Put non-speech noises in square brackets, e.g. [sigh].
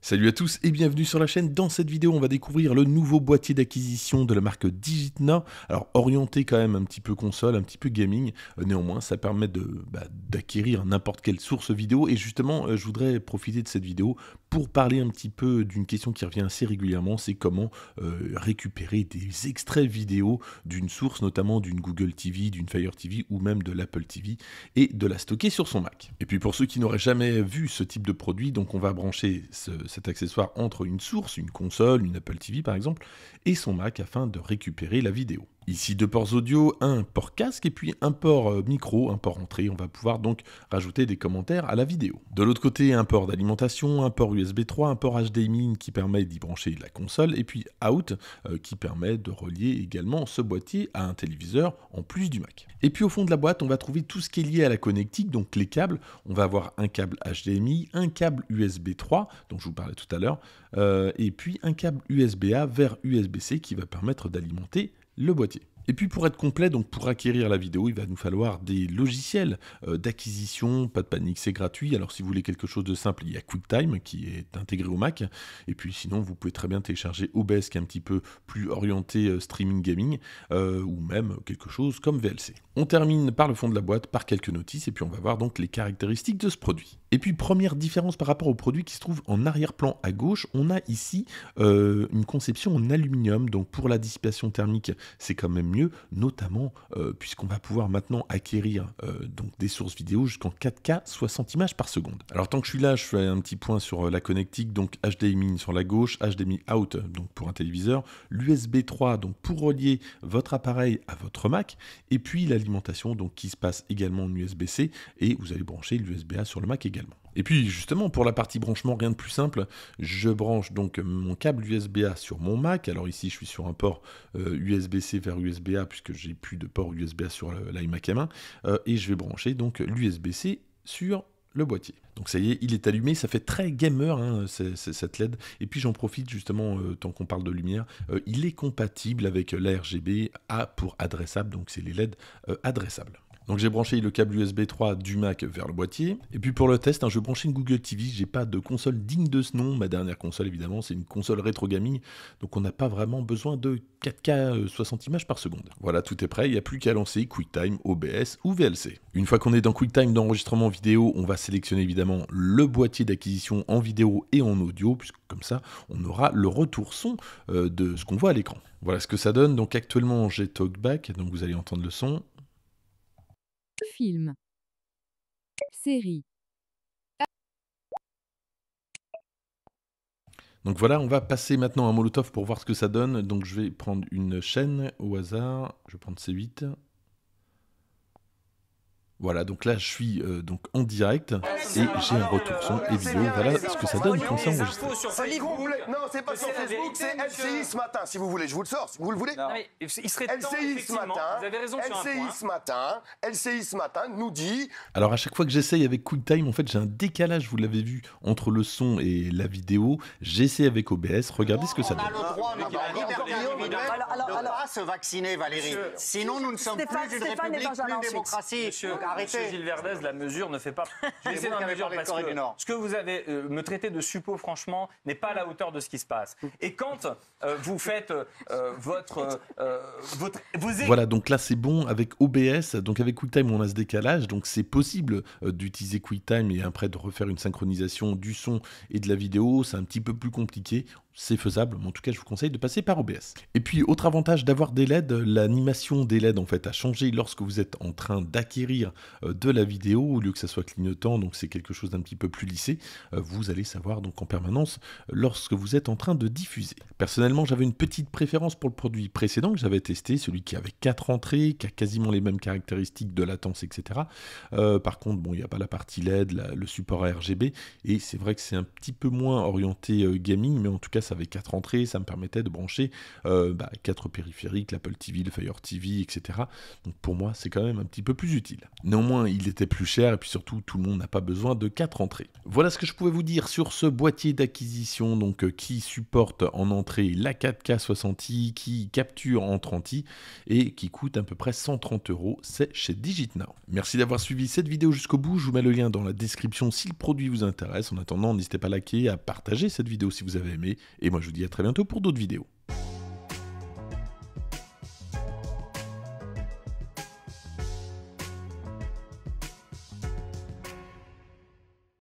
Salut à tous et bienvenue sur la chaîne. Dans cette vidéo, on va découvrir le nouveau boîtier d'acquisition de la marque Digitna. Alors orienté quand même un petit peu console, un petit peu gaming. Euh, néanmoins, ça permet de bah, d'acquérir n'importe quelle source vidéo. Et justement, euh, je voudrais profiter de cette vidéo pour parler un petit peu d'une question qui revient assez régulièrement, c'est comment euh, récupérer des extraits vidéo d'une source, notamment d'une Google TV, d'une Fire TV ou même de l'Apple TV, et de la stocker sur son Mac. Et puis pour ceux qui n'auraient jamais vu ce type de produit, donc on va brancher ce cet accessoire entre une source, une console, une Apple TV par exemple, et son Mac afin de récupérer la vidéo. Ici deux ports audio, un port casque et puis un port euh, micro, un port entrée. On va pouvoir donc rajouter des commentaires à la vidéo. De l'autre côté, un port d'alimentation, un port USB 3, un port HDMI qui permet d'y brancher la console et puis out euh, qui permet de relier également ce boîtier à un téléviseur en plus du Mac. Et puis au fond de la boîte, on va trouver tout ce qui est lié à la connectique, donc les câbles. On va avoir un câble HDMI, un câble USB 3 dont je vous parlais tout à l'heure, euh, et puis un câble USB A vers USB-C qui va permettre d'alimenter le boîtier. Et puis pour être complet, donc pour acquérir la vidéo, il va nous falloir des logiciels euh, d'acquisition. Pas de panique, c'est gratuit. Alors si vous voulez quelque chose de simple, il y a QuickTime qui est intégré au Mac. Et puis sinon, vous pouvez très bien télécharger OBS qui est un petit peu plus orienté euh, streaming gaming euh, ou même quelque chose comme VLC. On termine par le fond de la boîte, par quelques notices et puis on va voir donc les caractéristiques de ce produit. Et puis première différence par rapport au produit qui se trouve en arrière-plan à gauche, on a ici euh, une conception en aluminium, donc pour la dissipation thermique c'est quand même mieux, notamment euh, puisqu'on va pouvoir maintenant acquérir euh, donc des sources vidéo jusqu'en 4K 60 images par seconde. Alors tant que je suis là, je fais un petit point sur la connectique, donc HDMI sur la gauche, HDMI out donc pour un téléviseur, l'USB 3 donc pour relier votre appareil à votre Mac, et puis l'alimentation donc qui se passe également en USB-C et vous allez brancher l'USB A sur le Mac également. Et puis justement, pour la partie branchement, rien de plus simple, je branche donc mon câble USB-A sur mon Mac. Alors ici, je suis sur un port USB-C euh, vers USB-A puisque j'ai plus de port USB-A sur l'iMac M1. Euh, et je vais brancher donc l'USB-C sur le boîtier. Donc ça y est, il est allumé, ça fait très gamer hein, cette LED. Et puis j'en profite justement, euh, tant qu'on parle de lumière, il est compatible avec l'RGB A pour adressable, donc c'est les LED adressables. Donc j'ai branché le câble USB 3 du Mac vers le boîtier. Et puis pour le test, hein, je je brancher une Google TV. J'ai pas de console digne de ce nom. Ma dernière console, évidemment, c'est une console rétro Donc on n'a pas vraiment besoin de 4K 60 euh, images par seconde. Voilà, tout est prêt. Il n'y a plus qu'à lancer QuickTime, OBS ou VLC. Une fois qu'on est dans QuickTime d'enregistrement vidéo, on va sélectionner évidemment le boîtier d'acquisition en vidéo et en audio, puisque comme ça, on aura le retour son euh, de ce qu'on voit à l'écran. Voilà ce que ça donne. Donc actuellement, j'ai TalkBack, donc vous allez entendre le son. Film. Série. Donc voilà, on va passer maintenant à Molotov pour voir ce que ça donne. Donc je vais prendre une chaîne au hasard. Je vais prendre C8. Voilà, donc là je suis euh, donc en direct ah, et j'ai un retour son et vidéo. Voilà ce que ça donne quand c'est enregistré. Non, c'est pas sur Facebook, c'est LCI ce matin. Si vous voulez, je vous le sors. Si vous le voulez. LCI ce matin. Vous avez raison LCI ce matin. LCI ce matin nous dit. Alors à chaque fois que j'essaye avec QuickTime, en fait, j'ai un décalage. Vous l'avez vu entre le son et la vidéo. J'essaie avec OBS. Regardez ce que ça donne. On a le droit, se vacciner, Valérie. Sinon, nous ne sommes plus une république, plus une démocratie arrêtez. Gilles Verdez, la mesure ne fait pas. [laughs] mesure parce que ce que vous avez euh, me traiter de suppôt, franchement, n'est pas à la hauteur de ce qui se passe. Et quand euh, vous faites euh, votre, voilà, donc là c'est bon avec OBS, donc avec QuickTime on a ce décalage, donc c'est possible d'utiliser QuickTime et après de refaire une synchronisation du son et de la vidéo, c'est un petit peu plus compliqué c'est faisable, mais en tout cas je vous conseille de passer par OBS. Et puis autre avantage d'avoir des LED, l'animation des LED en fait a changé lorsque vous êtes en train d'acquérir euh, de la vidéo, au lieu que ça soit clignotant, donc c'est quelque chose d'un petit peu plus lissé, euh, vous allez savoir donc en permanence lorsque vous êtes en train de diffuser. Personnellement j'avais une petite préférence pour le produit précédent que j'avais testé, celui qui avait quatre entrées, qui a quasiment les mêmes caractéristiques de latence, etc. Euh, par contre bon il n'y a pas la partie LED, le support RGB, et c'est vrai que c'est un petit peu moins orienté gaming, mais en tout cas ça avait quatre entrées, ça me permettait de brancher 4 euh, bah, quatre périphériques, l'Apple TV, le Fire TV, etc. Donc pour moi, c'est quand même un petit peu plus utile. Néanmoins, il était plus cher et puis surtout, tout le monde n'a pas besoin de quatre entrées. Voilà ce que je pouvais vous dire sur ce boîtier d'acquisition donc euh, qui supporte en entrée la 4K 60i, qui capture en 30i et qui coûte à peu près 130 euros. C'est chez DigitNow. Merci d'avoir suivi cette vidéo jusqu'au bout. Je vous mets le lien dans la description si le produit vous intéresse. En attendant, n'hésitez pas à liker, à partager cette vidéo si vous avez aimé et moi je vous dis à très bientôt pour d'autres vidéos.